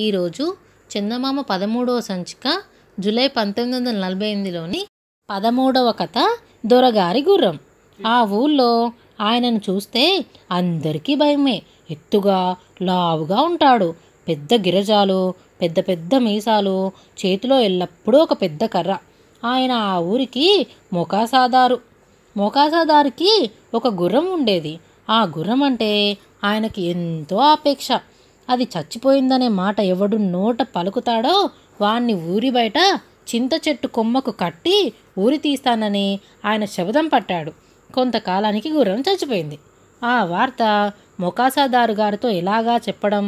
ఈరోజు చందమామ పదమూడవ సంచిక జూలై పంతొమ్మిది వందల నలభై ఎనిమిదిలోని పదమూడవ కథ దొరగారి గుర్రం ఆ ఊళ్ళో ఆయనను చూస్తే అందరికీ భయమే ఎత్తుగా లావుగా ఉంటాడు పెద్ద గిరజాలు పెద్ద పెద్ద మీసాలు చేతిలో ఎల్లప్పుడూ ఒక పెద్ద కర్ర ఆయన ఆ ఊరికి మొకాసాదారు మొకాసాదారికి ఒక గుర్రం ఉండేది ఆ గుర్రం అంటే ఆయనకి ఎంతో ఆపేక్ష అది చచ్చిపోయిందనే మాట ఎవడు నోట పలుకుతాడో వాణ్ణి ఊరి బయట చింత చెట్టు కొమ్మకు కట్టి ఊరి తీస్తానని ఆయన శబదం పట్టాడు కొంతకాలానికి గుర్రం చచ్చిపోయింది ఆ వార్త మొకాసాదారు గారితో ఎలాగా చెప్పడం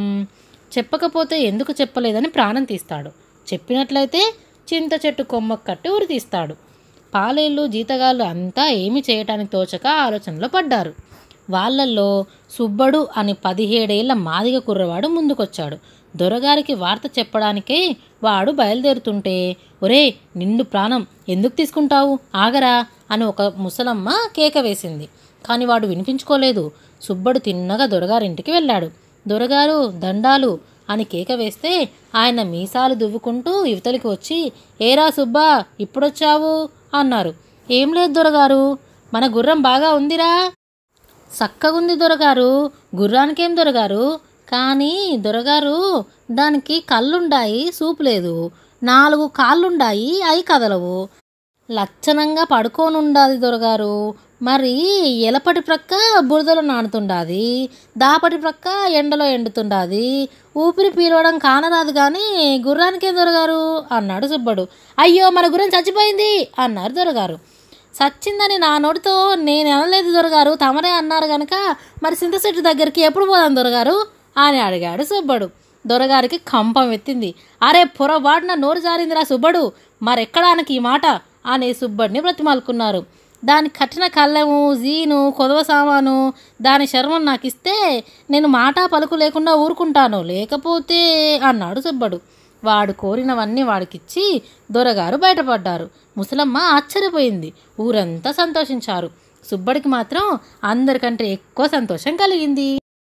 చెప్పకపోతే ఎందుకు చెప్పలేదని ప్రాణం తీస్తాడు చెప్పినట్లయితే చింత చెట్టు కొమ్మకు కట్టి ఊరి తీస్తాడు పాలేళ్ళు జీతగాళ్ళు అంతా ఏమి చేయటానికి తోచక ఆలోచనలో పడ్డారు వాళ్ళల్లో సుబ్బడు అని పదిహేడేళ్ల మాదిగ కుర్రవాడు ముందుకొచ్చాడు దొరగారికి వార్త చెప్పడానికే వాడు బయలుదేరుతుంటే ఒరే నిండు ప్రాణం ఎందుకు తీసుకుంటావు ఆగరా అని ఒక ముసలమ్మ కేక వేసింది కానీ వాడు వినిపించుకోలేదు సుబ్బడు తిన్నగా దొరగారింటికి వెళ్ళాడు దొరగారు దండాలు అని కేక వేస్తే ఆయన మీసాలు దువ్వుకుంటూ యువతలికి వచ్చి ఏరా సుబ్బా ఇప్పుడొచ్చావు అన్నారు ఏం లేదు దొరగారు మన గుర్రం బాగా ఉందిరా చక్కగుంది దొరగారు గుర్రానికేం దొరగారు కానీ దొరగారు దానికి కళ్ళుండాయి సూపు లేదు నాలుగు కాళ్ళుండాయి అవి కదలవు లక్షణంగా పడుకోనుండాది దొరగారు మరి ఎలపటి ప్రక్క బురదలో నానుతుండాది దాపటి ప్రక్క ఎండలో ఎండుతుండాది ఊపిరి పీలవడం కానరాదు కానీ గుర్రానికేం దొరగారు అన్నాడు సుబ్బడు అయ్యో మన గుర్రం చచ్చిపోయింది అన్నారు దొరగారు సచ్చిందని నా నోటితో నేను వెళ్ళలేదు దొరగారు తమరే అన్నారు కనుక మరి సింతశెట్టి దగ్గరికి ఎప్పుడు పోదాం దొరగారు అని అడిగాడు సుబ్బడు దొరగారికి కంపం ఎత్తింది అరే పొరబాటున నోరు జారిందిరా సుబ్బడు మరెక్కడానికి ఈ మాట అని సుబ్బడిని బ్రతిమాలుకున్నారు దాని కట్టిన కళ్ళెము జీను కొదవ సామాను దాని శర్మం నాకు ఇస్తే నేను మాట పలుకు లేకుండా ఊరుకుంటాను లేకపోతే అన్నాడు సుబ్బడు వాడు కోరినవన్నీ వాడికిచ్చి దొరగారు బయటపడ్డారు ముసలమ్మ ఆశ్చర్యపోయింది ఊరంతా సంతోషించారు సుబ్బడికి మాత్రం అందరికంటే ఎక్కువ సంతోషం కలిగింది